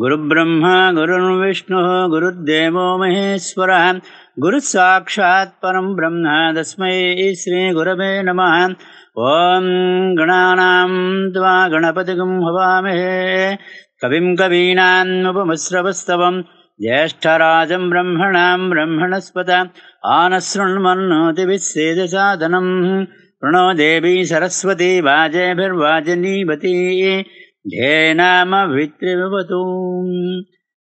गुरुब्रह्म गुरुर्विष्णुः गुरुर्देवो महेश्वरः गुरुः परं ब्रह्म तस्मै श्री गुरवे नमः ॐ गणानां त्वा गणपतिमहे कविम् कवीनामुपमस्रवस्तवम् ज्येष्ठराजं ब्रह्मणां ब्रह्मणस्पत आनशृण्वनोति प्रणो देवी सरस्वती वाजेभिर्वाजनीवती విత్రివతు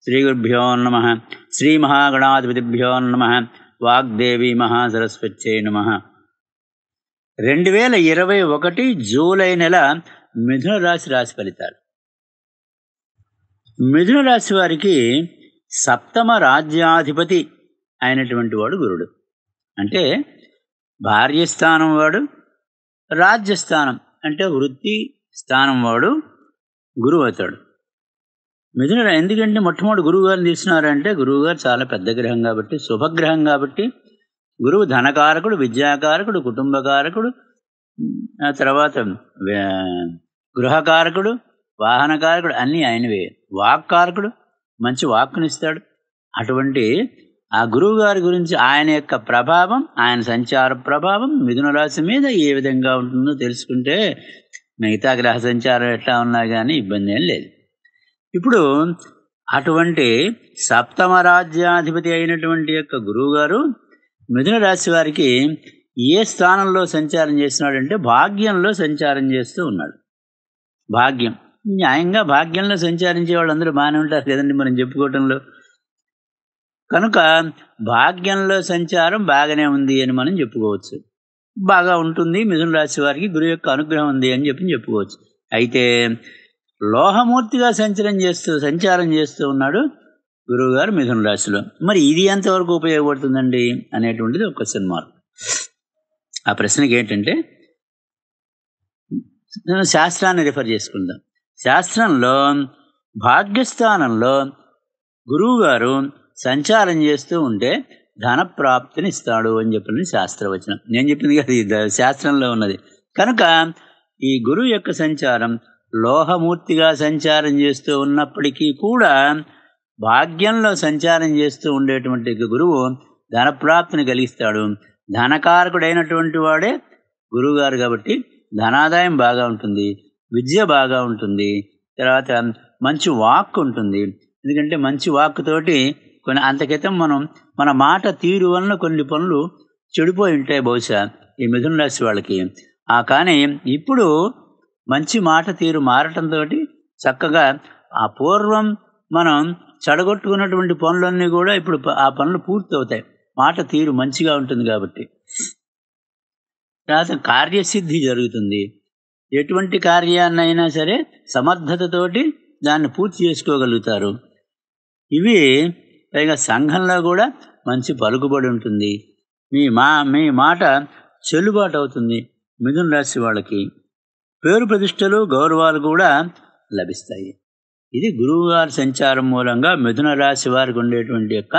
శ్రీ గురుభ్యో నమ శ్రీ మహాగణాధిపతిభ్యో నమ వాగ్దేవి మహాసరస్వత్యే నమ రెండు వేల ఇరవై ఒకటి జూలై నెల మిథున రాశి రాశి ఫలితాలు మిథున రాశి వారికి సప్తమ రాజ్యాధిపతి అయినటువంటి వాడు గురుడు అంటే భార్యస్థానం వాడు రాజ్యస్థానం అంటే వృత్తి స్థానం వాడు గురువు అవుతాడు మిథునుడు ఎందుకంటే మొట్టమొదటి గురువు గారిని తీసినారంటే గురువు గారు చాలా పెద్ద గ్రహం కాబట్టి శుభగ్రహం కాబట్టి గురువు ధనకారకుడు విద్యాకారకుడు కుటుంబకారకుడు ఆ తర్వాత గృహకారకుడు వాహనకారకుడు అన్నీ ఆయనవే వాక్కారకుడు మంచి వాక్కునిస్తాడు అటువంటి ఆ గురువు గారి గురించి ఆయన యొక్క ప్రభావం ఆయన సంచార ప్రభావం మిథున రాశి మీద ఏ విధంగా ఉంటుందో తెలుసుకుంటే మిగతా గ్రహ సంచారం ఎట్లా ఉన్నా కానీ ఇబ్బంది ఏం లేదు ఇప్పుడు అటువంటి సప్తమ రాజ్యాధిపతి అయినటువంటి యొక్క గురువుగారు మిథున రాశి వారికి ఏ స్థానంలో సంచారం చేస్తున్నాడంటే భాగ్యంలో సంచారం చేస్తూ ఉన్నాడు భాగ్యం న్యాయంగా భాగ్యంలో వాళ్ళు వాళ్ళందరూ బాగానే ఉంటారు కదండి మనం చెప్పుకోవటంలో కనుక భాగ్యంలో సంచారం బాగానే ఉంది అని మనం చెప్పుకోవచ్చు బాగా ఉంటుంది మిథున రాశి వారికి గురు యొక్క అనుగ్రహం ఉంది అని చెప్పి చెప్పుకోవచ్చు అయితే లోహమూర్తిగా సంచరం చేస్తూ సంచారం చేస్తూ ఉన్నాడు గురువుగారు మిథున రాశిలో మరి ఇది ఎంతవరకు ఉపయోగపడుతుందండి అనేటువంటిది ఒక క్వశ్చన్ మార్క్ ఆ ప్రశ్నకి ఏంటంటే నేను శాస్త్రాన్ని రిఫర్ చేసుకుందాం శాస్త్రంలో భాగ్యస్థానంలో గురువుగారు సంచారం చేస్తూ ఉంటే ధనప్రాప్తిని ఇస్తాడు అని చెప్పిన శాస్త్రవచనం నేను చెప్పింది కదా శాస్త్రంలో ఉన్నది కనుక ఈ గురువు యొక్క సంచారం లోహమూర్తిగా సంచారం చేస్తూ ఉన్నప్పటికీ కూడా భాగ్యంలో సంచారం చేస్తూ ఉండేటువంటి గురువు ధనప్రాప్తిని కలిగిస్తాడు ధనకారకుడైనటువంటి వాడే గురువుగారు కాబట్టి ధనాదాయం బాగా ఉంటుంది విద్య బాగా ఉంటుంది తర్వాత మంచి వాక్ ఉంటుంది ఎందుకంటే మంచి వాక్కుతోటి కొన్ని అంతకైతే మనం మన మాట తీరు వలన కొన్ని పనులు చెడిపోయి ఉంటాయి బహుశా ఈ మిథున రాశి వాళ్ళకి ఆ కానీ ఇప్పుడు మంచి మాట తీరు మారటంతో చక్కగా ఆ పూర్వం మనం చెడగొట్టుకున్నటువంటి పనులన్నీ కూడా ఇప్పుడు ఆ పనులు పూర్తి అవుతాయి మాట తీరు మంచిగా ఉంటుంది కాబట్టి తర్వాత కార్యసిద్ధి జరుగుతుంది ఎటువంటి కార్యాన్నైనా సరే సమర్థతతోటి దాన్ని పూర్తి చేసుకోగలుగుతారు ఇవి పైగా సంఘంలో కూడా మంచి పలుకుబడి ఉంటుంది మీ మా మీ మాట చెల్లుబాటు అవుతుంది మిథున రాశి వాళ్ళకి పేరు ప్రతిష్టలు గౌరవాలు కూడా లభిస్తాయి ఇది గురువుగారి సంచారం మూలంగా మిథున రాశి వారికి ఉండేటువంటి యొక్క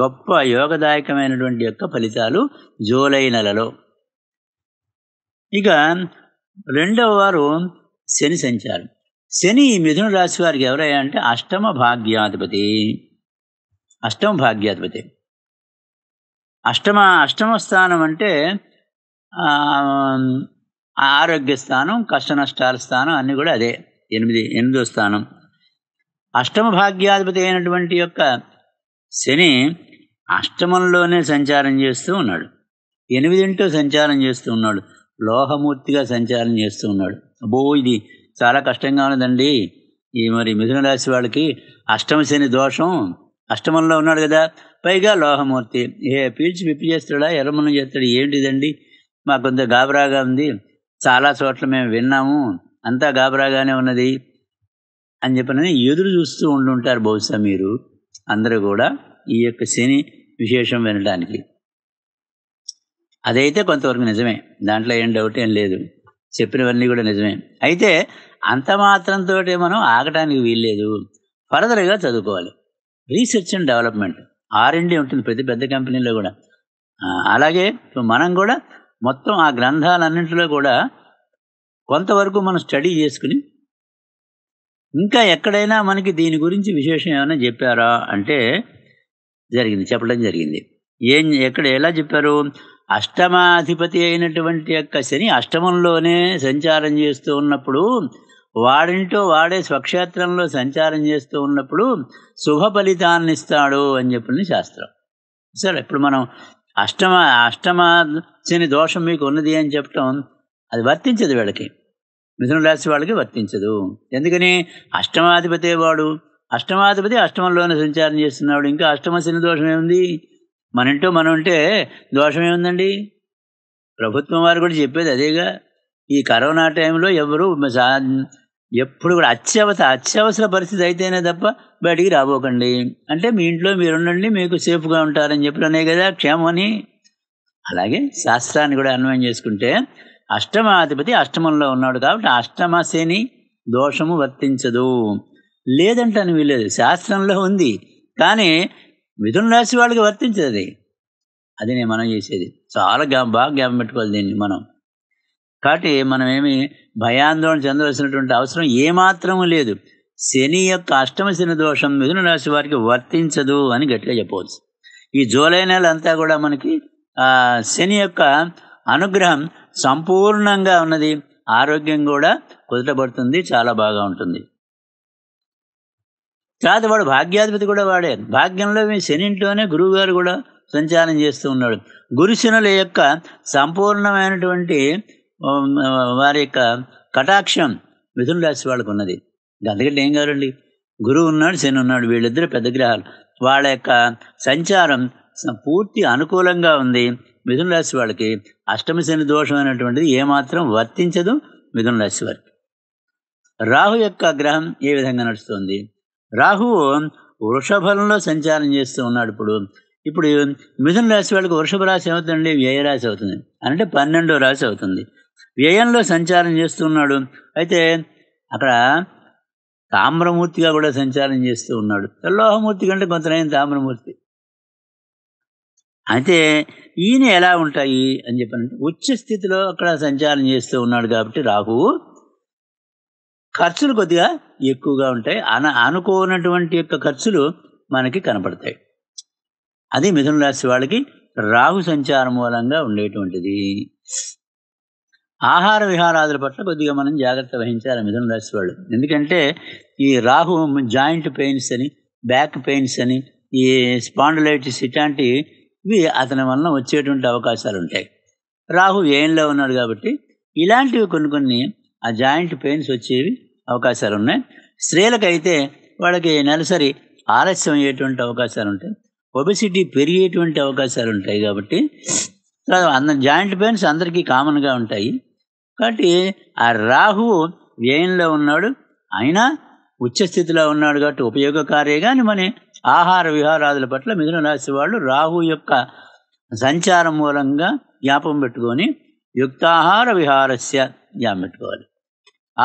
గొప్ప యోగదాయకమైనటువంటి యొక్క ఫలితాలు జూలై నెలలో ఇక రెండవ వారు శని సంచారం శని మిథున రాశి వారికి ఎవరయ్యా అంటే అష్టమ భాగ్యాధిపతి అష్టమ భాగ్యాధిపతి అష్టమ అష్టమ స్థానం అంటే ఆరోగ్య స్థానం కష్ట నష్టాల స్థానం అన్నీ కూడా అదే ఎనిమిది ఎనిమిదో స్థానం అష్టమ భాగ్యాధిపతి అయినటువంటి యొక్క శని అష్టమంలోనే సంచారం చేస్తూ ఉన్నాడు ఎనిమిదింటో సంచారం చేస్తూ ఉన్నాడు లోహమూర్తిగా సంచారం చేస్తూ ఉన్నాడు అబ్బో ఇది చాలా కష్టంగా ఉన్నదండి ఈ మరి మిథున రాశి వాళ్ళకి అష్టమ శని దోషం అష్టమంలో ఉన్నాడు కదా పైగా లోహమూర్తి ఏ పీల్చి విప్పి చేస్తాడా ఎర్రమనం చేస్తాడు ఏంటిదండి మాకు కొంత గాబరాగా ఉంది చాలా చోట్ల మేము విన్నాము అంతా గాబరాగానే ఉన్నది అని చెప్పిన ఎదురు చూస్తూ ఉండుంటారు బహుశా మీరు అందరూ కూడా ఈ యొక్క శని విశేషం వినడానికి అదైతే కొంతవరకు నిజమే దాంట్లో ఏం డౌట్ ఏం లేదు చెప్పినవన్నీ కూడా నిజమే అయితే అంత మాత్రంతో మనం ఆగటానికి వీల్లేదు ఫర్దర్గా చదువుకోవాలి రీసెర్చ్ అండ్ డెవలప్మెంట్ ఆర్ఎండి ఉంటుంది ప్రతి పెద్ద కంపెనీలో కూడా అలాగే మనం కూడా మొత్తం ఆ గ్రంథాలన్నింటిలో కూడా కొంతవరకు మనం స్టడీ చేసుకుని ఇంకా ఎక్కడైనా మనకి దీని గురించి విశేషం ఏమైనా చెప్పారా అంటే జరిగింది చెప్పడం జరిగింది ఏం ఎక్కడ ఎలా చెప్పారు అష్టమాధిపతి అయినటువంటి యొక్క శని అష్టమంలోనే సంచారం చేస్తూ ఉన్నప్పుడు వాడింటో వాడే స్వక్షేత్రంలో సంచారం చేస్తూ ఉన్నప్పుడు శుభ ఫలితాన్ని ఇస్తాడు అని చెప్పింది శాస్త్రం సరే ఇప్పుడు మనం అష్టమ అష్టమని దోషం మీకు ఉన్నది అని చెప్పటం అది వర్తించదు వీళ్ళకి మిథున రాశి వాళ్ళకి వర్తించదు ఎందుకని అష్టమాధిపతి వాడు అష్టమాధిపతి అష్టమంలోనే సంచారం చేస్తున్నాడు ఇంకా అష్టమ శని దోషం ఏముంది ఇంటో మనం ఉంటే దోషం ఏముందండి ప్రభుత్వం వారు కూడా చెప్పేది అదేగా ఈ కరోనా టైంలో ఎవరు ఎప్పుడు కూడా అత్యవసర అత్యవసర పరిస్థితి అయితేనే తప్ప బయటికి రాబోకండి అంటే మీ ఇంట్లో మీరు ఉండండి మీకు సేఫ్గా ఉంటారని చెప్పడమే కదా క్షేమని అలాగే శాస్త్రాన్ని కూడా అన్వయం చేసుకుంటే అష్టమాధిపతి అష్టమంలో ఉన్నాడు కాబట్టి అష్టమ శని దోషము వర్తించదు లేదంటే అని వీలేదు శాస్త్రంలో ఉంది కానీ మిథున రాశి వాళ్ళకి వర్తించదు అది మనం చేసేది చాలా బాగా జ్ఞాపం పెట్టుకోవాలి దీన్ని మనం కాబట్టి మనమేమి భయాందోళన చెందవలసినటువంటి అవసరం ఏమాత్రము లేదు శని యొక్క అష్టమ శని దోషం మిథున రాశి వారికి వర్తించదు అని గట్టిగా చెప్పవచ్చు ఈ జూలై నెల అంతా కూడా మనకి శని యొక్క అనుగ్రహం సంపూర్ణంగా ఉన్నది ఆరోగ్యం కూడా కుదటపడుతుంది చాలా బాగా ఉంటుంది తర్వాత వాడు భాగ్యాధిపతి కూడా వాడే భాగ్యంలో మీ శనింట్లోనే గురువు గారు కూడా సంచారం చేస్తూ ఉన్నాడు గురుశనుల యొక్క సంపూర్ణమైనటువంటి వారి యొక్క కటాక్షం మిథున రాశి వాళ్ళకు ఉన్నది అందుకంటే ఏం కావాలండి గురువు ఉన్నాడు శని ఉన్నాడు వీళ్ళిద్దరు పెద్ద గ్రహాలు వాళ్ళ యొక్క సంచారం పూర్తి అనుకూలంగా ఉంది మిథున రాశి వాళ్ళకి అష్టమ శని దోషం అనేటువంటిది ఏమాత్రం వర్తించదు మిథున రాశి వారికి రాహు యొక్క గ్రహం ఏ విధంగా నడుస్తుంది రాహువు వృషభంలో సంచారం చేస్తూ ఉన్నాడు ఇప్పుడు ఇప్పుడు మిథున రాశి వాళ్ళకి వృషభ రాశి అవుతుందండి వ్యయ రాశి అవుతుంది అంటే పన్నెండో రాశి అవుతుంది వ్యయంలో సంచారం చేస్తున్నాడు అయితే అక్కడ తామ్రమూర్తిగా కూడా సంచారం చేస్తూ ఉన్నాడు లోహమూర్తి కంటే కొంతనైన తామ్రమూర్తి అయితే ఈయన ఎలా ఉంటాయి అని చెప్పానంటే ఉచ్చ స్థితిలో అక్కడ సంచారం చేస్తూ ఉన్నాడు కాబట్టి రాహు ఖర్చులు కొద్దిగా ఎక్కువగా ఉంటాయి అన అనుకోనటువంటి యొక్క ఖర్చులు మనకి కనపడతాయి అది మిథున రాశి వాళ్ళకి రాహు సంచారం మూలంగా ఉండేటువంటిది ఆహార విహారాదుల పట్ల కొద్దిగా మనం జాగ్రత్త వహించాలి మిథున రాశి వాళ్ళు ఎందుకంటే ఈ రాహు జాయింట్ పెయిన్స్ అని బ్యాక్ పెయిన్స్ అని ఈ స్పాండలైటిస్ ఇట్లాంటి ఇవి అతని వలన వచ్చేటువంటి అవకాశాలు ఉంటాయి రాహు ఏంలో ఉన్నాడు కాబట్టి ఇలాంటివి కొన్ని కొన్ని ఆ జాయింట్ పెయిన్స్ వచ్చేవి అవకాశాలు ఉన్నాయి స్త్రీలకైతే వాళ్ళకి నెలసరి ఆలస్యం అయ్యేటువంటి అవకాశాలు ఉంటాయి ఒబెసిటీ పెరిగేటువంటి అవకాశాలు ఉంటాయి కాబట్టి అందరి జాయింట్ పెయిన్స్ అందరికీ కామన్గా ఉంటాయి కాబట్టి ఆ రాహువు వ్యయంలో ఉన్నాడు అయినా ఉచ్చస్థితిలో ఉన్నాడు కాబట్టి ఉపయోగకారే కానీ మన ఆహార విహారాదుల పట్ల మిథున రాశి వాళ్ళు రాహు యొక్క సంచారం మూలంగా జ్ఞాపం పెట్టుకొని యుక్తాహార విహారస్య జ్ఞాపం పెట్టుకోవాలి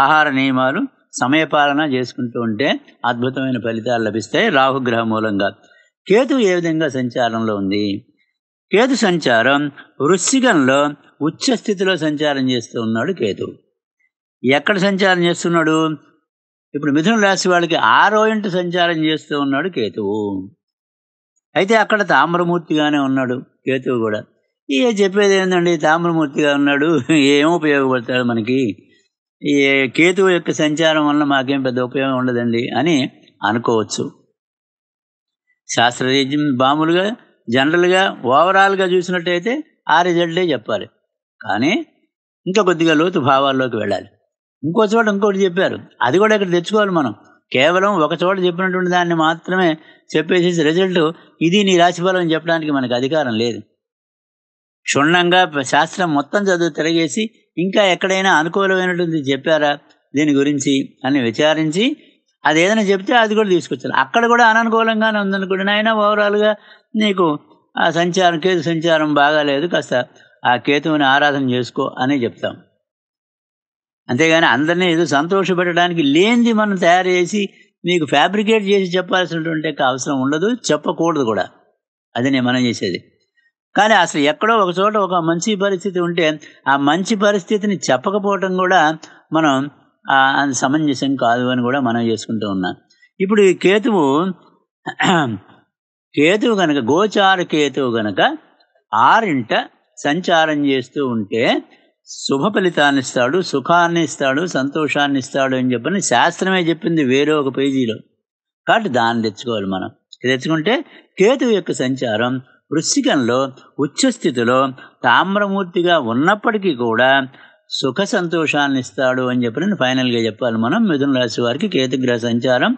ఆహార నియమాలు సమయపాలన చేసుకుంటూ ఉంటే అద్భుతమైన ఫలితాలు లభిస్తాయి రాహుగ్రహం మూలంగా కేతు ఏ విధంగా సంచారంలో ఉంది కేతు సంచారం వృశ్చికంలో స్థితిలో సంచారం చేస్తూ ఉన్నాడు కేతు ఎక్కడ సంచారం చేస్తున్నాడు ఇప్పుడు మిథున రాశి వాళ్ళకి ఆరో ఇంటి సంచారం చేస్తూ ఉన్నాడు కేతువు అయితే అక్కడ తామ్రమూర్తిగానే ఉన్నాడు కేతువు కూడా ఏ చెప్పేది ఏంటండి తామ్రమూర్తిగా ఉన్నాడు ఏం ఉపయోగపడతాడు మనకి ఈ కేతువు యొక్క సంచారం వల్ల మాకేం పెద్ద ఉపయోగం ఉండదండి అని అనుకోవచ్చు శాస్త్రవేద్యం మామూలుగా జనరల్గా ఓవరాల్గా చూసినట్టయితే ఆ రిజల్టే చెప్పాలి కానీ ఇంకా కొద్దిగా లోతు భావాల్లోకి వెళ్ళాలి ఇంకో చోట ఇంకోటి చెప్పారు అది కూడా ఇక్కడ తెచ్చుకోవాలి మనం కేవలం ఒక చోట చెప్పినటువంటి దాన్ని మాత్రమే చెప్పేసి రిజల్ట్ ఇది నీ రాశిఫలం అని చెప్పడానికి మనకు అధికారం లేదు క్షుణ్ణంగా శాస్త్రం మొత్తం చదువు తిరగేసి ఇంకా ఎక్కడైనా అనుకూలమైనటువంటి చెప్పారా దీని గురించి అని విచారించి అది ఏదైనా చెప్తే అది కూడా తీసుకొచ్చాను అక్కడ కూడా అననుకూలంగానే ఉందనుకోండి నాయన ఓవరాల్గా నీకు ఆ సంచారం కేతు సంచారం బాగాలేదు కాస్త ఆ కేతువుని ఆరాధన చేసుకో అని చెప్తాం అంతేగాని అందరినీ ఏదో సంతోషపెట్టడానికి లేనిది మనం తయారు చేసి మీకు ఫ్యాబ్రికేట్ చేసి చెప్పాల్సినటువంటి అవసరం ఉండదు చెప్పకూడదు కూడా అది నేను మనం చేసేది కానీ అసలు ఎక్కడో ఒక చోట ఒక మంచి పరిస్థితి ఉంటే ఆ మంచి పరిస్థితిని చెప్పకపోవటం కూడా మనం అది సమంజసం కాదు అని కూడా మనం చేసుకుంటూ ఉన్నాం ఇప్పుడు ఈ కేతువు కేతువు గనక గోచార కేతువు గనక ఆరింట సంచారం చేస్తూ ఉంటే శుభ ఫలితాన్ని ఇస్తాడు సుఖాన్ని ఇస్తాడు సంతోషాన్ని ఇస్తాడు అని చెప్పని శాస్త్రమే చెప్పింది వేరే ఒక పేజీలో కాబట్టి దాన్ని తెచ్చుకోవాలి మనం తెచ్చుకుంటే కేతువు యొక్క సంచారం వృశ్చికంలో ఉచ్చస్థితిలో తామ్రమూర్తిగా ఉన్నప్పటికీ కూడా సుఖ సంతోషాన్ని ఇస్తాడు అని చెప్పి నేను ఫైనల్గా చెప్పాలి మనం మిథున రాశి వారికి కేతుగ్రహ సంచారం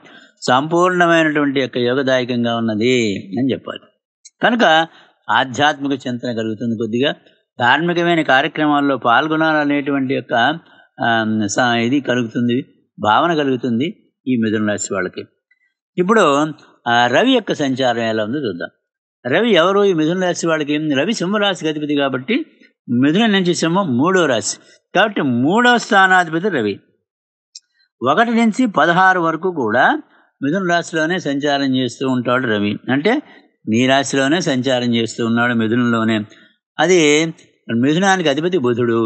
సంపూర్ణమైనటువంటి యొక్క యోగదాయకంగా ఉన్నది అని చెప్పాలి కనుక ఆధ్యాత్మిక చింతన కలుగుతుంది కొద్దిగా ధార్మికమైన కార్యక్రమాల్లో పాల్గొనాలనేటువంటి యొక్క ఇది కలుగుతుంది భావన కలుగుతుంది ఈ మిథున రాశి వాళ్ళకి ఇప్పుడు రవి యొక్క సంచారం ఎలా ఉందో చూద్దాం రవి ఎవరు ఈ మిథున రాశి వాళ్ళకి రవి సింహరాశికి అధిపతి కాబట్టి మిథున నుంచి సింహం మూడో రాశి కాబట్టి మూడో స్థానాధిపతి రవి ఒకటి నుంచి పదహారు వరకు కూడా మిథున రాశిలోనే సంచారం చేస్తూ ఉంటాడు రవి అంటే మీ రాశిలోనే సంచారం చేస్తూ ఉన్నాడు మిథునంలోనే అది మిథునానికి అధిపతి బుధుడు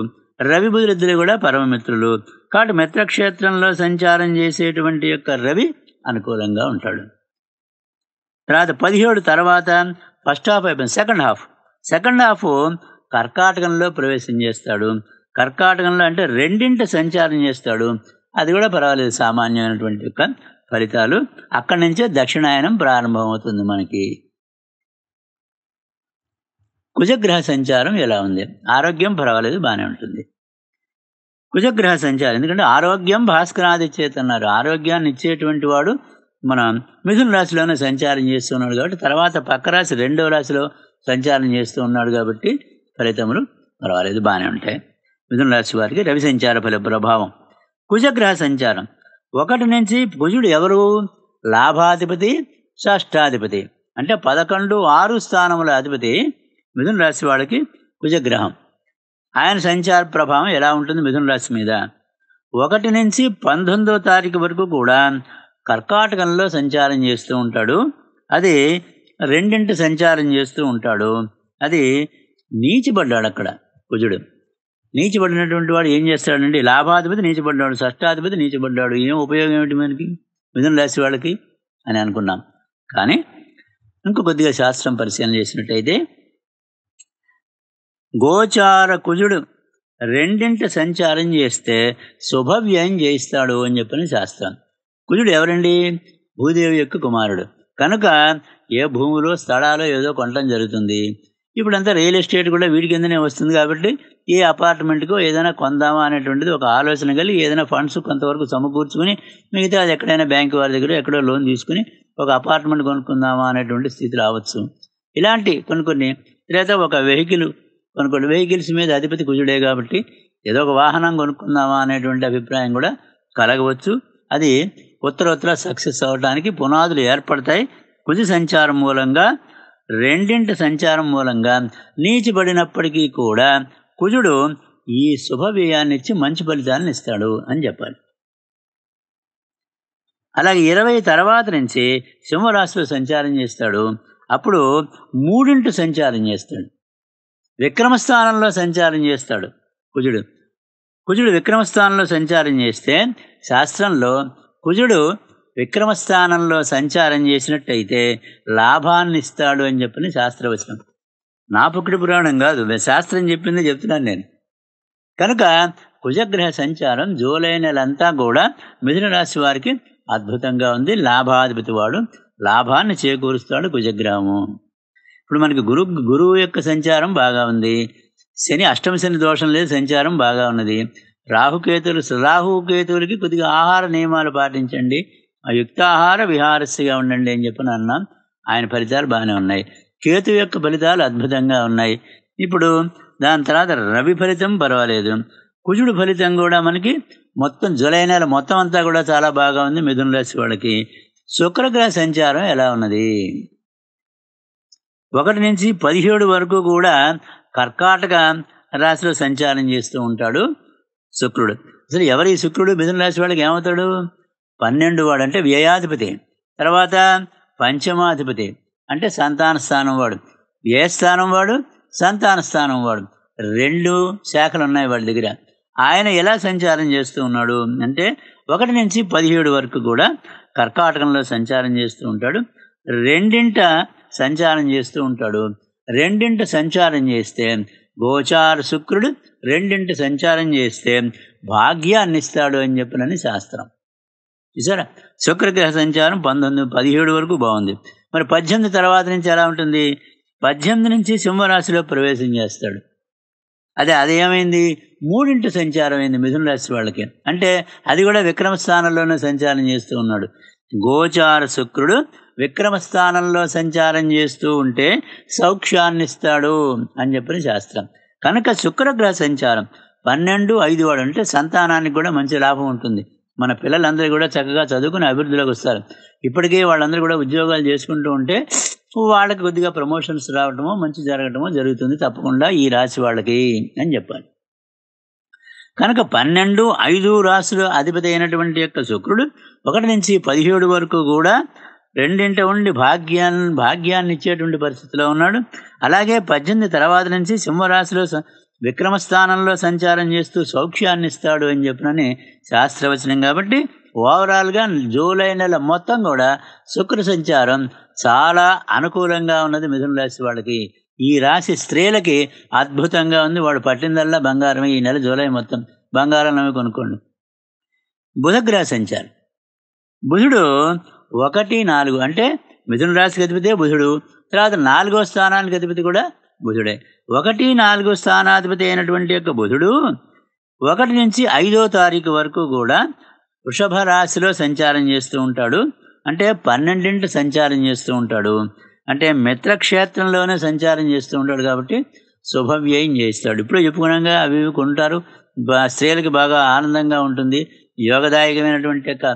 రవి బుధులిద్దరు కూడా పరమమిత్రులు కాబట్టి మిత్రక్షేత్రంలో సంచారం చేసేటువంటి యొక్క రవి అనుకూలంగా ఉంటాడు తర్వాత పదిహేడు తర్వాత ఫస్ట్ హాఫ్ అయిపోయింది సెకండ్ హాఫ్ సెకండ్ హాఫ్ కర్కాటకంలో ప్రవేశం చేస్తాడు కర్కాటకంలో అంటే రెండింటి సంచారం చేస్తాడు అది కూడా పర్వాలేదు సామాన్యమైనటువంటి యొక్క ఫలితాలు అక్కడి నుంచే దక్షిణాయనం ప్రారంభమవుతుంది మనకి కుజగ్రహ సంచారం ఎలా ఉంది ఆరోగ్యం పర్వాలేదు బాగానే ఉంటుంది కుజగ్రహ సంచారం ఎందుకంటే ఆరోగ్యం భాస్కరాది అన్నారు ఆరోగ్యాన్ని ఇచ్చేటువంటి వాడు మన మిథున రాశిలోనే సంచారం చేస్తున్నాడు కాబట్టి తర్వాత పక్క రాశి రెండవ రాశిలో సంచారం చేస్తూ ఉన్నాడు కాబట్టి ఫలితములు పర్వాలేదు బాగానే ఉంటాయి మిథున రాశి వారికి రవి సంచార ఫల ప్రభావం కుజగ్రహ సంచారం ఒకటి నుంచి కుజుడు ఎవరు లాభాధిపతి షష్టాధిపతి అంటే పదకొండు ఆరు స్థానముల అధిపతి మిథున రాశి వాళ్ళకి కుజగ్రహం ఆయన సంచార ప్రభావం ఎలా ఉంటుంది మిథున రాశి మీద ఒకటి నుంచి పంతొమ్మిదో తారీఖు వరకు కూడా కర్కాటకంలో సంచారం చేస్తూ ఉంటాడు అది రెండింటి సంచారం చేస్తూ ఉంటాడు అది నీచిపడ్డాడు అక్కడ కుజుడు నీచిపడినటువంటి వాడు ఏం చేస్తాడండి లాభాధిపతి నీచిపడ్డాడు షష్టాధిపతి నీచిపడ్డాడు ఏం ఉపయోగం ఏమిటి మనకి మిథున రాశి వాళ్ళకి అని అనుకున్నాం కానీ ఇంకో కొద్దిగా శాస్త్రం పరిశీలన చేసినట్టయితే గోచార కుజుడు రెండింటి సంచారం చేస్తే శుభవ్యయం చేయిస్తాడు అని చెప్పని శాస్త్రం కుజుడు ఎవరండి భూదేవి యొక్క కుమారుడు కనుక ఏ భూమిలో స్థలాలో ఏదో కొనటం జరుగుతుంది ఇప్పుడంతా రియల్ ఎస్టేట్ కూడా వీడి కిందనే వస్తుంది కాబట్టి ఏ అపార్ట్మెంట్కో ఏదైనా కొందామా అనేటువంటిది ఒక ఆలోచన కలిగి ఏదైనా ఫండ్స్ కొంతవరకు సమకూర్చుకుని మిగతా అది ఎక్కడైనా బ్యాంకు వారి దగ్గర ఎక్కడో లోన్ తీసుకుని ఒక అపార్ట్మెంట్ కొనుక్కుందామా అనేటువంటి స్థితి రావచ్చు ఇలాంటి కొన్ని కొన్ని లేదా ఒక వెహికల్ కొన్ని కొన్ని వెహికల్స్ మీద అధిపతి కుజుడే కాబట్టి ఏదో ఒక వాహనం కొనుక్కుందామా అనేటువంటి అభిప్రాయం కూడా కలగవచ్చు అది ఉత్తర ఉత్తర సక్సెస్ అవడానికి పునాదులు ఏర్పడతాయి కుజి సంచారం మూలంగా రెండింటి సంచారం మూలంగా నీచిబడినప్పటికీ కూడా కుజుడు ఈ శుభ వ్యయాన్నిచ్చి మంచి ఫలితాలను ఇస్తాడు అని చెప్పాలి అలాగే ఇరవై తర్వాత నుంచి సింహరాశిలో సంచారం చేస్తాడు అప్పుడు మూడింటి సంచారం చేస్తాడు విక్రమస్థానంలో సంచారం చేస్తాడు కుజుడు కుజుడు విక్రమస్థానంలో సంచారం చేస్తే శాస్త్రంలో కుజుడు విక్రమస్థానంలో సంచారం చేసినట్టయితే లాభాన్ని ఇస్తాడు అని చెప్పని శాస్త్రవచనం నా పుక్కిడి పురాణం కాదు శాస్త్రం చెప్పింది చెప్తున్నాను నేను కనుక కుజగ్రహ సంచారం జూలై నెలంతా కూడా మిథున రాశి వారికి అద్భుతంగా ఉంది లాభాధిపతి వాడు లాభాన్ని చేకూరుస్తాడు కుజగ్రహము ఇప్పుడు మనకి గురు గురువు యొక్క సంచారం బాగా ఉంది శని అష్టమ శని దోషం లేదు సంచారం బాగా ఉన్నది రాహుకేతులు రాహుకేతువులకి కొద్దిగా ఆహార నియమాలు పాటించండి ఆ యుక్తాహార విహారస్యగా ఉండండి అని చెప్పిన అన్నాం ఆయన ఫలితాలు బాగానే ఉన్నాయి కేతు యొక్క ఫలితాలు అద్భుతంగా ఉన్నాయి ఇప్పుడు దాని తర్వాత రవి ఫలితం పర్వాలేదు కుజుడు ఫలితం కూడా మనకి మొత్తం జులై నెల మొత్తం అంతా కూడా చాలా బాగా ఉంది మిథున రాశి వాళ్ళకి శుక్రగ్రహ సంచారం ఎలా ఉన్నది ఒకటి నుంచి పదిహేడు వరకు కూడా కర్కాటక రాశిలో సంచారం చేస్తూ ఉంటాడు శుక్రుడు అసలు ఎవరి శుక్రుడు మిథున రాశి వాళ్ళకి ఏమవుతాడు పన్నెండు వాడు అంటే వ్యయాధిపతి తర్వాత పంచమాధిపతి అంటే సంతాన స్థానం వాడు వ్యయస్థానం స్థానం వాడు సంతాన స్థానం వాడు రెండు శాఖలు ఉన్నాయి వాడి దగ్గర ఆయన ఎలా సంచారం చేస్తూ ఉన్నాడు అంటే ఒకటి నుంచి పదిహేడు వరకు కూడా కర్కాటకంలో సంచారం చేస్తూ ఉంటాడు రెండింట సంచారం చేస్తూ ఉంటాడు రెండింట సంచారం చేస్తే గోచార శుక్రుడు రెండింటి సంచారం చేస్తే భాగ్యాన్ని ఇస్తాడు అని చెప్పినని శాస్త్రం చూసారా శుక్రగ్రహ సంచారం పంతొమ్మిది పదిహేడు వరకు బాగుంది మరి పద్దెనిమిది తర్వాత నుంచి ఎలా ఉంటుంది పద్దెనిమిది నుంచి సింహరాశిలో ప్రవేశం చేస్తాడు అదే అది ఏమైంది మూడింటి సంచారం అయింది మిథున రాశి వాళ్ళకి అంటే అది కూడా విక్రమ స్థానంలోనే సంచారం చేస్తూ ఉన్నాడు గోచార శుక్రుడు విక్రమ స్థానంలో సంచారం చేస్తూ ఉంటే ఇస్తాడు అని చెప్పిన శాస్త్రం కనుక శుక్రగ్రహ సంచారం పన్నెండు ఐదు వాడు అంటే సంతానానికి కూడా మంచి లాభం ఉంటుంది మన పిల్లలందరూ కూడా చక్కగా చదువుకుని అభివృద్ధిలోకి వస్తారు ఇప్పటికే వాళ్ళందరూ కూడా ఉద్యోగాలు చేసుకుంటూ ఉంటే వాళ్ళకి కొద్దిగా ప్రమోషన్స్ రావటము మంచి జరగటమో జరుగుతుంది తప్పకుండా ఈ రాశి వాళ్ళకి అని చెప్పాలి కనుక పన్నెండు ఐదు రాసుల అధిపతి అయినటువంటి యొక్క శుక్రుడు ఒకటి నుంచి పదిహేడు వరకు కూడా రెండింట ఉండి భాగ్యాన్ని భాగ్యాన్ని ఇచ్చేటువంటి పరిస్థితిలో ఉన్నాడు అలాగే పద్దెనిమిది తర్వాత నుంచి సింహరాశిలో విక్రమస్థానంలో సంచారం చేస్తూ సౌఖ్యాన్ని ఇస్తాడు అని చెప్పినని శాస్త్రవచనం కాబట్టి ఓవరాల్గా జూలై నెల మొత్తం కూడా శుక్ర సంచారం చాలా అనుకూలంగా ఉన్నది మిథున రాశి వాళ్ళకి ఈ రాశి స్త్రీలకి అద్భుతంగా ఉంది వాడు పట్టిందల్లా బంగారం ఈ నెల జూలై మొత్తం బంగారం అవి కొనుక్కోండి బుధగ్రహ సంచారం బుధుడు ఒకటి నాలుగు అంటే మిథున రాశి గతిపితే బుధుడు తర్వాత నాలుగో స్థానానికి గతిపితే కూడా బుధుడే ఒకటి నాలుగు స్థానాధిపతి అయినటువంటి యొక్క బుధుడు ఒకటి నుంచి ఐదో తారీఖు వరకు కూడా వృషభ రాశిలో సంచారం చేస్తూ ఉంటాడు అంటే పన్నెండింటి సంచారం చేస్తూ ఉంటాడు అంటే మిత్రక్షేత్రంలోనే సంచారం చేస్తూ ఉంటాడు కాబట్టి శుభవ్యయం చేస్తాడు ఇప్పుడు చెప్పుకునంగా అవి ఇవి కొంటారు స్త్రీలకు బాగా ఆనందంగా ఉంటుంది యోగదాయకమైనటువంటి యొక్క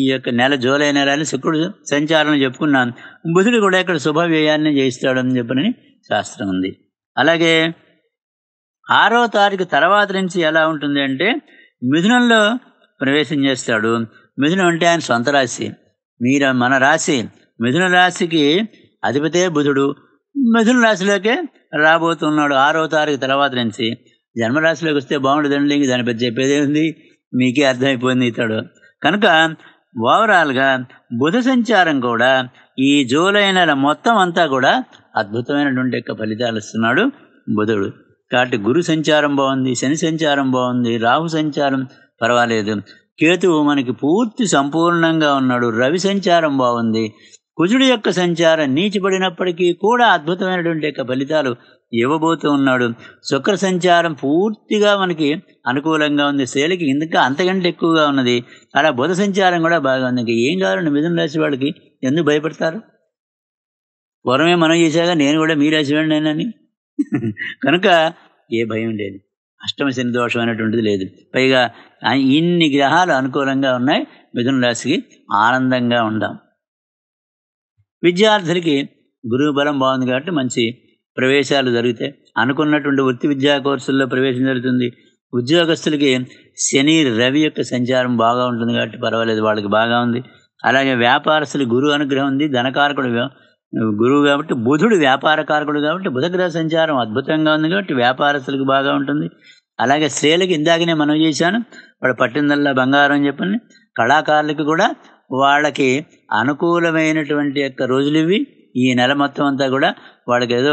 ఈ యొక్క నెల జూలై నెలని శుక్రుడు సంచారం చెప్పుకున్నాను బుధుడు కూడా ఇక్కడ శుభవ్యయాన్ని చేయిస్తాడు అని చెప్పని శాస్త్రం ఉంది అలాగే ఆరో తారీఖు తర్వాత నుంచి ఎలా ఉంటుంది అంటే మిథునంలో ప్రవేశం చేస్తాడు మిథునం అంటే ఆయన సొంత రాశి మీరు మన రాశి మిథున రాశికి అధిపతే బుధుడు మిథున రాశిలోకే రాబోతున్నాడు ఆరో తారీఖు తర్వాత నుంచి జన్మరాశిలోకి వస్తే బాగుండదండి ఇంక దాని పెద్ద చెప్పేదే ఉంది మీకే అర్థమైపోయింది ఇతడు కనుక ఓవరాల్గా బుధ సంచారం కూడా ఈ జూలై నెల మొత్తం అంతా కూడా అద్భుతమైనటువంటి యొక్క ఫలితాలు ఇస్తున్నాడు బుధుడు కాబట్టి గురు సంచారం బాగుంది శని సంచారం బాగుంది రాహు సంచారం పర్వాలేదు కేతువు మనకి పూర్తి సంపూర్ణంగా ఉన్నాడు రవి సంచారం బాగుంది కుజుడు యొక్క సంచారం నీచిపడినప్పటికీ కూడా అద్భుతమైనటువంటి యొక్క ఫలితాలు ఇవ్వబోతూ ఉన్నాడు శుక్ర సంచారం పూర్తిగా మనకి అనుకూలంగా ఉంది శైలికి ఇంకా అంతకంటే ఎక్కువగా ఉన్నది అలా బుధ సంచారం కూడా బాగా ఉంది ఇంకా ఏం కావాలని మిథున రాశి వాళ్ళకి ఎందుకు భయపడతారు పూర్వమే మనం చేశాగా నేను కూడా మీ నేనని కనుక ఏ భయం లేదు అష్టమ శని దోషం అనేటువంటిది లేదు పైగా ఇన్ని గ్రహాలు అనుకూలంగా ఉన్నాయి మిథున రాశికి ఆనందంగా ఉందాం విద్యార్థులకి గురువు బలం బాగుంది కాబట్టి మంచి ప్రవేశాలు జరుగుతాయి అనుకున్నటువంటి వృత్తి విద్యా కోర్సుల్లో ప్రవేశం జరుగుతుంది ఉద్యోగస్తులకి శని రవి యొక్క సంచారం బాగా ఉంటుంది కాబట్టి పర్వాలేదు వాళ్ళకి బాగా ఉంది అలాగే వ్యాపారస్తులు గురువు అనుగ్రహం ఉంది ధనకారకుడు గురువు కాబట్టి బుధుడు వ్యాపార కారకుడు కాబట్టి బుధగ్రహ సంచారం అద్భుతంగా ఉంది కాబట్టి వ్యాపారస్తులకు బాగా ఉంటుంది అలాగే స్త్రీలకు నేను మనం చేశాను వాడు పట్టిందల్లా బంగారం చెప్పండి కళాకారులకు కూడా వాళ్ళకి అనుకూలమైనటువంటి యొక్క రోజులు ఇవి ఈ నెల మొత్తం అంతా కూడా వాళ్ళకి ఏదో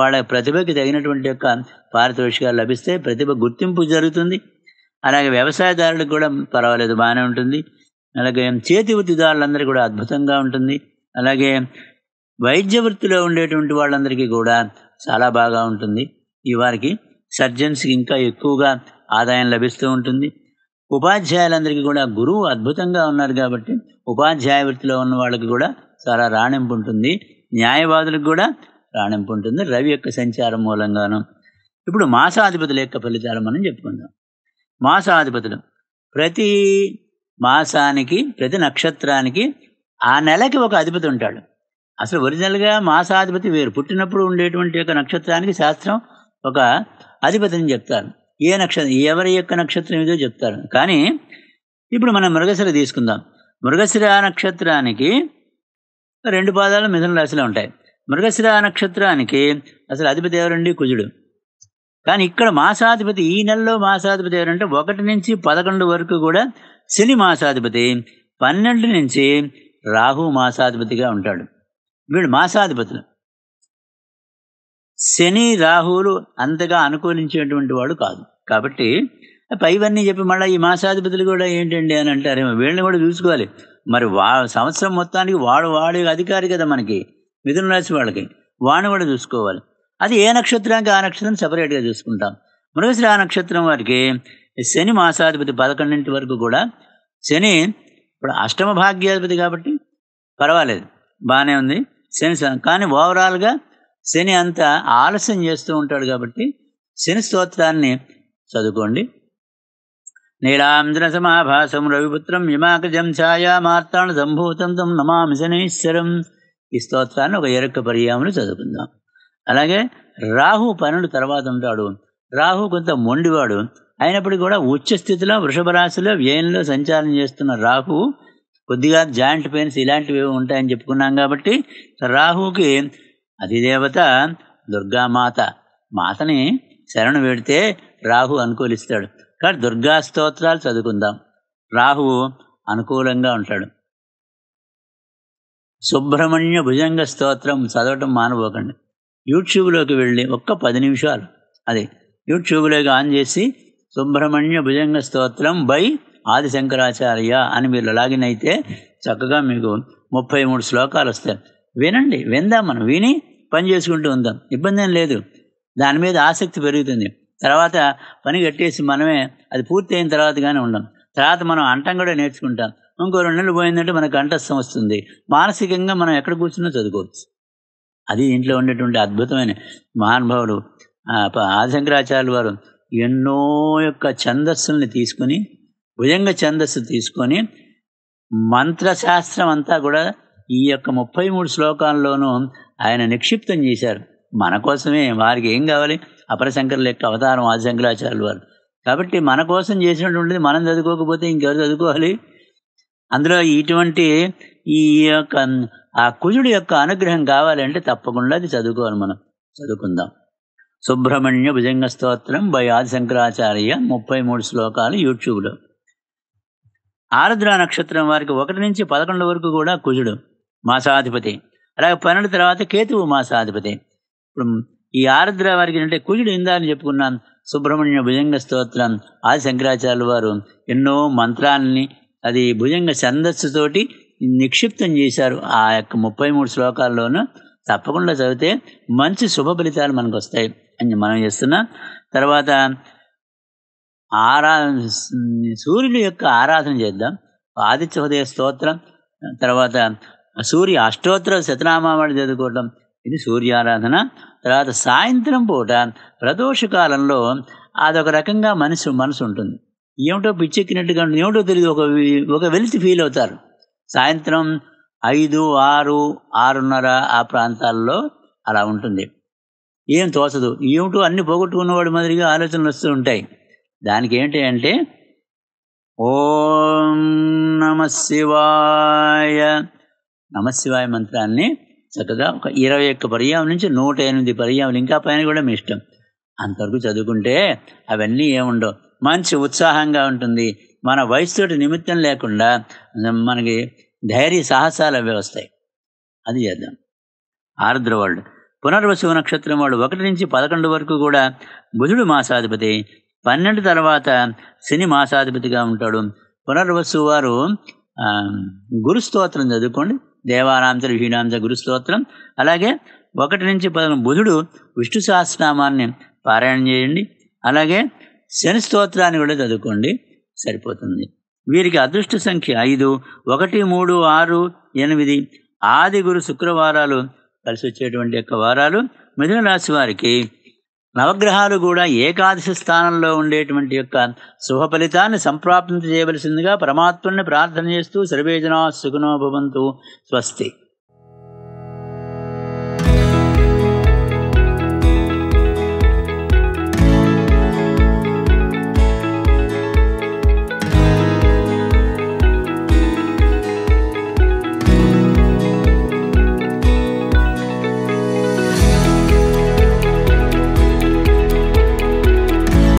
వాళ్ళ ప్రతిభకి తగినటువంటి యొక్క పారితోషికాలు లభిస్తే ప్రతిభ గుర్తింపు జరుగుతుంది అలాగే వ్యవసాయదారులకు కూడా పర్వాలేదు బాగానే ఉంటుంది అలాగే చేతి వృత్తిదారులందరికీ కూడా అద్భుతంగా ఉంటుంది అలాగే వైద్య వృత్తిలో ఉండేటువంటి వాళ్ళందరికీ కూడా చాలా బాగా ఉంటుంది ఈ వారికి సర్జన్స్కి ఇంకా ఎక్కువగా ఆదాయం లభిస్తూ ఉంటుంది ఉపాధ్యాయులందరికీ కూడా గురువు అద్భుతంగా ఉన్నారు కాబట్టి ఉపాధ్యాయ వృత్తిలో ఉన్న వాళ్ళకి కూడా చాలా రాణింపు ఉంటుంది న్యాయవాదులకు కూడా రాణింపు ఉంటుంది రవి యొక్క సంచారం మూలంగాను ఇప్పుడు మాసాధిపతుల యొక్క ఫలితాలు మనం చెప్పుకుందాం మాసాధిపతులు ప్రతి మాసానికి ప్రతి నక్షత్రానికి ఆ నెలకి ఒక అధిపతి ఉంటాడు అసలు ఒరిజినల్గా మాసాధిపతి వేరు పుట్టినప్పుడు ఉండేటువంటి యొక్క నక్షత్రానికి శాస్త్రం ఒక అధిపతిని చెప్తారు ఏ నక్షత్రం ఎవరి యొక్క నక్షత్రం ఏదో చెప్తారు కానీ ఇప్పుడు మనం మృగశిర తీసుకుందాం మృగశిర నక్షత్రానికి రెండు పాదాలు మిథున రాశిలో ఉంటాయి మృగశిర నక్షత్రానికి అసలు అధిపతి ఎవరండి కుజుడు కానీ ఇక్కడ మాసాధిపతి ఈ నెలలో మాసాధిపతి ఎవరంటే ఒకటి నుంచి పదకొండు వరకు కూడా శని మాసాధిపతి పన్నెండు నుంచి రాహు మాసాధిపతిగా ఉంటాడు వీళ్ళు మాసాధిపతులు శని రాహువులు అంతగా అనుకూలించేటువంటి వాడు కాదు కాబట్టి పైవన్నీ చెప్పి మళ్ళీ ఈ మాసాధిపతులు కూడా ఏంటండి అని అంటారేమో వీళ్ళని కూడా చూసుకోవాలి మరి వా సంవత్సరం మొత్తానికి వాడు వాడు అధికారి కదా మనకి మిథున రాశి వాళ్ళకి వాడిని కూడా చూసుకోవాలి అది ఏ నక్షత్రానికి ఆ నక్షత్రం సపరేట్గా చూసుకుంటాం మృగశ్రీ ఆ నక్షత్రం వారికి శని మాసాధిపతి పదకొండింటి వరకు కూడా శని ఇప్పుడు అష్టమ భాగ్యాధిపతి కాబట్టి పర్వాలేదు బాగానే ఉంది శని కానీ ఓవరాల్గా శని అంతా ఆలస్యం చేస్తూ ఉంటాడు కాబట్టి శని స్తోత్రాన్ని చదువుకోండి నీలాంధ్ర సమాభాసం రవిపుత్రం యమాకజం మార్తాణ సంభూతం తం నమామి శనీశ్వరం ఈ స్తోత్రాన్ని ఒక ఎరక్క పర్యాములు చదువుకుందాం అలాగే రాహు పన్నెండు తర్వాత ఉంటాడు రాహు కొంత మొండివాడు అయినప్పటికీ కూడా ఉచ్చస్థితిలో స్థితిలో వృషభ రాశిలో వ్యయంలో సంచారం చేస్తున్న రాహు కొద్దిగా జాయింట్ పెయిన్స్ ఇలాంటివి ఉంటాయని చెప్పుకున్నాం కాబట్టి రాహుకి అధిదేవత దుర్గామాత మాతని శరణు వేడితే రాహు అనుకూలిస్తాడు కానీ దుర్గా స్తోత్రాలు చదువుకుందాం రాహు అనుకూలంగా ఉంటాడు సుబ్రహ్మణ్య భుజంగ స్తోత్రం చదవటం మానబోకండి యూట్యూబ్లోకి వెళ్ళి ఒక్క పది నిమిషాలు అది యూట్యూబ్లోకి ఆన్ చేసి సుబ్రహ్మణ్య భుజంగ స్తోత్రం బై ఆది శంకరాచార్య అని మీరు అయితే చక్కగా మీకు ముప్పై మూడు శ్లోకాలు వస్తాయి వినండి విందాం మనం విని పని చేసుకుంటూ ఉందాం ఇబ్బంది ఏం లేదు దాని మీద ఆసక్తి పెరుగుతుంది తర్వాత పని కట్టేసి మనమే అది పూర్తి అయిన తర్వాత కానీ ఉండం తర్వాత మనం అంటం కూడా నేర్చుకుంటాం ఇంకో రెండు నెలలు పోయిందంటే మనకు కంఠస్థం వస్తుంది మానసికంగా మనం ఎక్కడ కూర్చున్నా చదువుకోవచ్చు అది ఇంట్లో ఉండేటువంటి అద్భుతమైన మహానుభావుడు ఆదిశంకరాచార్యులు వారు ఎన్నో యొక్క ఛందస్సుల్ని తీసుకుని భుజంగ ఛందస్సు తీసుకొని మంత్రశాస్త్రం అంతా కూడా ఈ యొక్క ముప్పై మూడు శ్లోకాల్లోనూ ఆయన నిక్షిప్తం చేశారు మన కోసమే వారికి ఏం కావాలి అపరశంకరుల యొక్క అవతారం శంకరాచార్యులు వారు కాబట్టి మన కోసం చేసినటువంటిది మనం చదువుకోకపోతే ఇంకెవరు చదువుకోవాలి అందులో ఇటువంటి ఈ యొక్క ఆ కుజుడి యొక్క అనుగ్రహం కావాలంటే తప్పకుండా అది చదువుకోవాలి మనం చదువుకుందాం సుబ్రహ్మణ్య భుజంగ స్తోత్రం బై ఆది శంకరాచార్య ముప్పై మూడు శ్లోకాలు యూట్యూబ్లో ఆరుద్ర నక్షత్రం వారికి ఒకటి నుంచి పదకొండు వరకు కూడా కుజుడు మాసాధిపతి అలాగే పన్నెండు తర్వాత కేతువు మాసాధిపతి ఇప్పుడు ఈ ఆరుద్ర వారికి అంటే కుజుడు అని చెప్పుకున్నాను సుబ్రహ్మణ్య భుజంగ స్తోత్రం ఆది శంకరాచార్యులు వారు ఎన్నో మంత్రాలని అది భుజంగ ఛందస్సుతోటి నిక్షిప్తం చేశారు ఆ యొక్క ముప్పై మూడు శ్లోకాల్లోనూ తప్పకుండా చదివితే మంచి శుభ ఫలితాలు మనకు వస్తాయి అని మనం చేస్తున్నాం తర్వాత ఆరా సూర్యుని యొక్క ఆరాధన చేద్దాం ఆదిత్య హృదయ స్తోత్రం తర్వాత సూర్య అష్టోత్తర శతనామాలు చదువుకోవటం ఇది సూర్య ఆరాధన తర్వాత సాయంత్రం పూట ప్రదోషకాలంలో అదొక రకంగా మనసు మనసు ఉంటుంది ఏమిటో పిచ్చెక్కినట్టుగా ఏమిటో తెలియదు ఒక ఒక వెలిసి ఫీల్ అవుతారు సాయంత్రం ఐదు ఆరు ఆరున్నర ఆ ప్రాంతాల్లో అలా ఉంటుంది ఏం తోచదు ఏమిటో అన్ని పోగొట్టుకున్నవాడి మాదిరిగా ఆలోచనలు వస్తూ ఉంటాయి దానికి ఏంటి అంటే ఓం నమ శివాయ నమశివాయ మంత్రాన్ని చక్కగా ఒక ఇరవై ఒక్క పర్యాయం నుంచి నూట ఎనిమిది పర్యాములు ఇంకా పైన కూడా మీ ఇష్టం అంతవరకు చదువుకుంటే అవన్నీ ఏముండవు మంచి ఉత్సాహంగా ఉంటుంది మన వయసుతోటి నిమిత్తం లేకుండా మనకి ధైర్య సాహసాలు అవి వస్తాయి అది చేద్దాం ఆర్ద్ర వాళ్ళు పునర్వసు నక్షత్రం వాళ్ళు ఒకటి నుంచి పదకొండు వరకు కూడా బుధుడు మాసాధిపతి పన్నెండు తర్వాత శని మాసాధిపతిగా ఉంటాడు పునర్వసు వారు గురుస్తోత్రం చదువుకోండి దేవారాంచ విహీనాంశ గురుస్తోత్రం అలాగే ఒకటి నుంచి పదన బుధుడు విష్ణు సహస్రనామాన్ని పారాయణం చేయండి అలాగే శని స్తోత్రాన్ని కూడా చదువుకోండి సరిపోతుంది వీరికి అదృష్ట సంఖ్య ఐదు ఒకటి మూడు ఆరు ఎనిమిది ఆది గురు శుక్రవారాలు కలిసి వచ్చేటువంటి యొక్క వారాలు మిథున రాశి వారికి నవగ్రహాలు కూడా ఏకాదశి స్థానంలో ఉండేటువంటి యొక్క శుభ ఫలితాన్ని సంప్రాప్తి చేయవలసిందిగా పరమాత్మని ప్రార్థన చేస్తూ సర్వేజనా సుఖనోభవంతు స్వస్తి